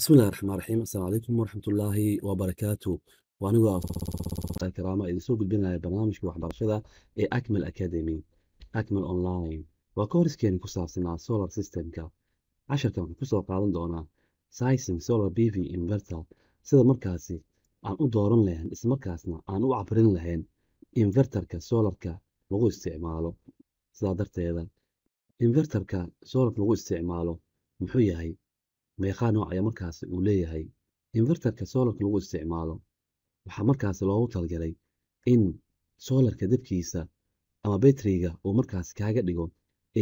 bismillahi raxmaan raxiim asalaamu calaykum waraxmatullaahi wabarakaatu waanigoo karaama idinsoo gudbinaya barnaamijka waxbarashada ee acmal academy acmal online waa kooriskeeni ku saabsanaa solar systemka casharkan waxaan kusoo qaadan doonaa sicing solar b v inverter sida markaasi aan u dooran lahayn islamarkaasna aan u cabrin lahayn inverterka solarka lagu isticmaalo sidaa darteeda inverterka solarka lagu isticmaalo muxuu yahay meeqaa nooc ayaa markaasi uu leeyahay invertarka soolarka lagu isticmaalo waxaa markaasi loogu talgalay in soolarka dabkiisa ama betriga uu markaas kaaga dhigo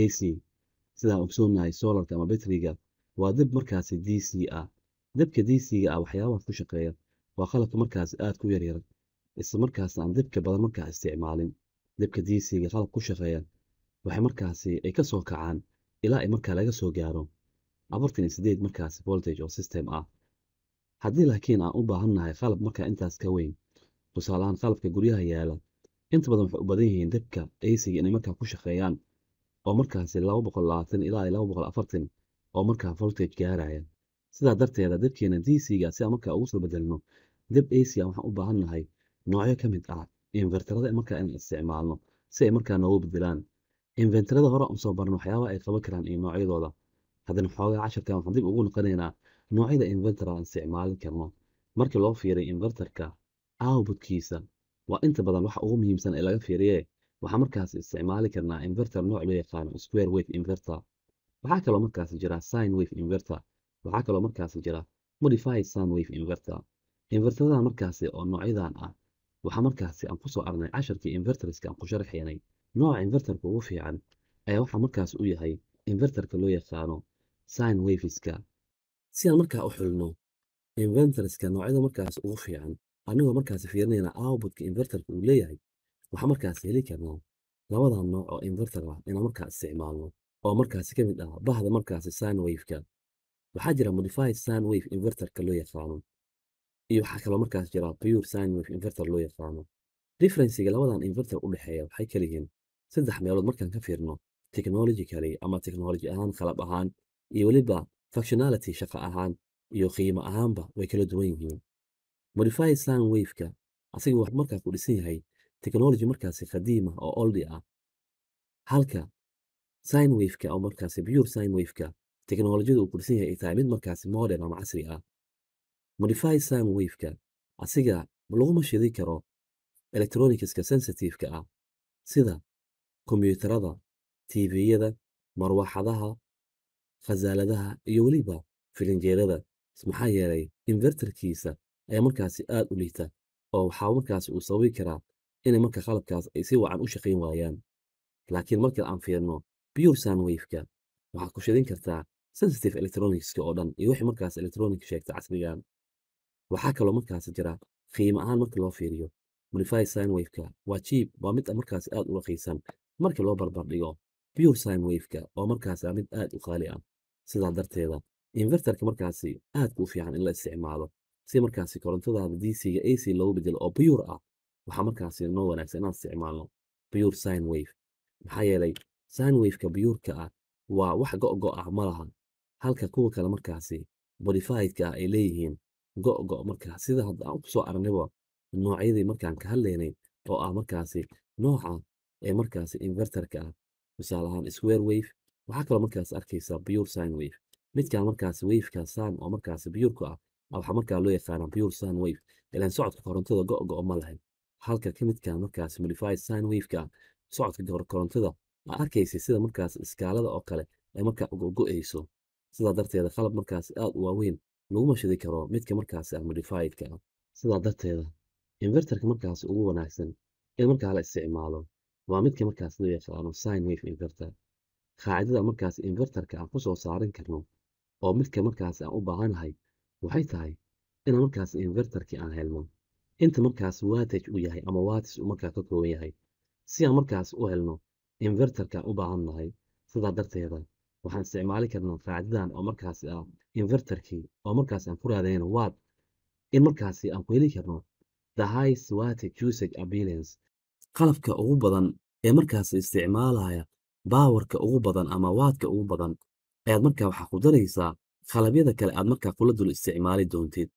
a c sidaan ogsoonnahay soolarka ama betriga waa dab markaasi d c ah dabka d c ga ah waxyaabahaas ku shaqeeya waa qalabka markaasi aada ku yaryar isla aan dabka badan markaa isticmaalin dabka d c ga qalab ku shaqeeya waxay markaasi ay ka soo kacaan ilaa ay markaa laga soo gaaro afartan iyo sideed markaas voltage oo system ah haddii laakiin aan u baahannahay qalab markaa intaas ka weyn tusaalahaan qalabka guryaha yaala inta badan waxay u badan yihiin dabka aysiga inay markaa ku shaqeeyaan oo markaasi ilaa oo markaa voltage gaaraya sidaa darteeda dabkeena dcga si aan markaa ugu soo bedelno dab asia waxaan u baahannahay noocyo ka mid ah invertarada markaa inaan isticmaalno si ay markaa noogu bedelaan inventarada hore aan soo barno waxyaabaha ay qaban karaan iyo noocyadooda haddana xoogaa casharkan waxaan dib ugu noqonaynaa noocyada inverter aan isticmaalin karno markii loo fiiriyo inverterka outputkiisa waa inta badan waxa ugu muhiimsan ee laga fiiriye waxaa markaas isticmaali karnaa inverter nooc loo yaqaano square wave inverter waxaa kaloo markaas jira sign wave inverter waxaa kaloo markaas jira modified sun wave inverter inverteradan markaasi oo noocyadan ah waxaa markaasi aan kusoo arnay casharkii inverterska aan ku sharaxaynay nooca inverterka ugu fiican ayaa waxaa markaas u yahay inverterka loo yaqaano sine waveska si aan markaa u xulno inventorska noocyada markaas ugu fiican anigoo markaas fiirinayna outputka inverterka uu leeyahay waxaa markaas heli karnaa labada nooc oo inverter ah inaan markaas isticmaalno oo markaasi ka mid ah bahda markaasi sine waveka waxaa jira modified sine wave inverterka loo yaqaano iyo waxaa kaloo markaas jira pure sine wave inverter loo yaqaano differensiga labadan inverter u dhexeeya waxay kaliyihiin saddex meelood markaan ka fiirno technology ama technology ahaan qalab ahaan iyo weliba functionality shaqo ahaan iyo qiimo ahaanba way kala duwan yihiin modified sound waveka asiga wax markaa ku dhisan yahay technology markaasi qadiima oo oldi ah halka sine waveka oo markaasi pure sine waveka technolojiyada uu ku dhisan yahay ay tahay mid markaasi modern ama casri ah modified sine waveka asiga laguma shidi karo electronicska sensitiveka ah sida kombiyuutarada tviyada marwaxadaha خزالدها يوليبا في الانجيرادة اسمحا ياري انفرتر كيسا ايا مركاسي آد وليتا او حاو مركاسي او سوي كرا انا مركا خالب كاس اي سيوا عن او شقين وايان لكن مركا الانفيرنو بيور سان ويفكا وحا كوشدين كرتا سنسيتيف الكترونيكس كي اودان اي وحي مركاس الكترونيك شاكتا عسنيان وحا كلو مركاسي جرا خيما آن مركا لو فيريو مريفاي سان ويفكا واتشيب وامد مركاسي آد ولقيسان مركا لو بربر ليو بيور ساين ويفكا او مركاسي عمد آد وخالي آن. sidaa darteeda invertarka markaasi aad kuu fiican in la isticmaalo si markaasi korontadaada dcga ac loogu bedelo oo buyur ah waxaa markaasi noo wanaagsan inaan isticmaalno buyur sin maxaa yeelay sin waveka ah waa wax go'go ah ma laha halka kuwa kale markaasi modifiedka ah ay leeyihiin go'go markaa sida hadda aan kusoo aragnayba noocyadii markaan ka hadlaynay oo ah markaasi nooca ee markaasi invertarka ah tusaale ahaan square wave waxaa kaloo markaas arkaysaa buyur sinwave midkaan markaas wafeka san oo markaas buyurku ah waxaa markaa loo yaqaanaa buyur sinwave ilaan socodka korontada go-go ma lahayn halka ka midkaan markaas modified sinwaveka ah socodka korontada aa arkaysay sida markaas iskaalada oo kale ay markaa ugogo-eyso sidaa darteeda qalab markaas aad u waaweyn laguma shidi karo midka markaas ah modifiedka sidaa darteeda inverterka markaas ugu wanaagsan in markaa la isticmaalo waa midka markaas loo yaqaano sinwave inverter qaacidada markaas invertarka aan kusoo saaran karno oo midka markaas aan u baahanahay waxay tahay inaan markaas invertarkii aan helno inta markaas wataj uu yahay ama watis uu markaas ka kooban yahay si aan markaas u helno invertarka u baahannahay sidaa darteeda waxaan isticmaali karnaa qaacidadan oo markaas ah invertarkii oo markaas aan ku raadayno waad in markaasi aan ku heli karno the highest watage usage abilience qalabka ugu badan ee markaas isticmaalaya baawarka ugu badan ama waadka ugu badan ayaad markaa waxaa ku daraysaa qalabyada kale aad markaa kula dul isticmaali doonteed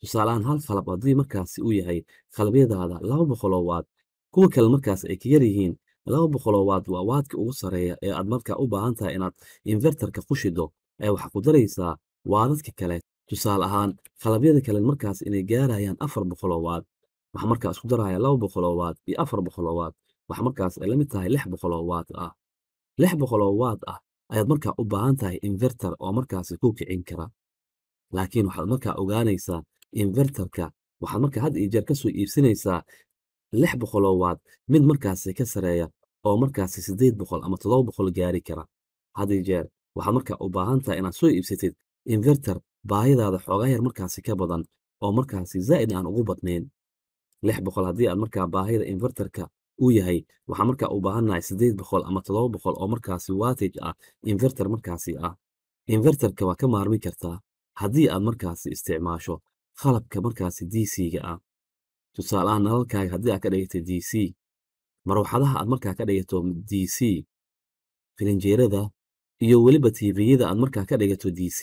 tusaaleahaan hal khalab haddii markaasi uu yahay khalabyadaada laba boqoloo waad kuwa kale markaas ay ka yar yihiin laba boqoloo waad waa waadka ugu sareeya ee aad markaa u baahan tahay inaad invertarka ku shido ayaa waxaa ku daraysaa waadadka kale tusaale ahaan khalabyada kale markaas inay gaarayaan afar boqoloo waad waxaa markaa isku daraya laba boqoloo waad iyo afar boqoloo waad wax markaas ay la mid tahay lix boqoloo waad ah lix boqoloo waad ah ayaad markaa u baahan tahay inverter oo markaasi ku kicin kara laakiin waxaad markaa ogaanaysaa inverterka waxaad markaa had iyo jeer ka soo iibsanaysaa lix boqoloo waad mid markaasi ka sareeya oo markaasi siddeed boqol ama toddoba boqol gaari kara had iyo jeer waxaad markaa u baahan tahay inaad soo iibsatid inverter baahidaada xoogaa yar markaasi ka badan oo markaasi zaa'id aan ugu badnayn lix boqol haddii aad markaa baahida inverterka uu yahay waxaa markaa u baahannahay siddeed boqol ama toddoba boqol oo markaasi watage ah inverter markaasi ah invertarka waa ka maarmi kartaa haddii aad markaasi isticmaasho qalabka markaasi d c-ga ah tusaale ahaan nalalkaaga haddii aad ka dhigata d c marwaxadaha aad markaa ka dhigato d c filinjeerada iyo weliba tiibiyada aad markaa ka dhigato d c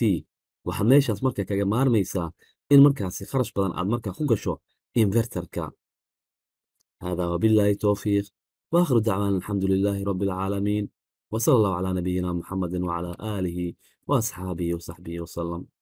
waxaad meeshaas marka kaga maarmaysaa in markaasi kharash badan aad markaa ku gasho invertarka هذا وبالله التوفيق واخر دعوانا الحمد لله رب العالمين وصلى الله على نبينا محمد وعلى آله وأصحابه وصحبه وسلم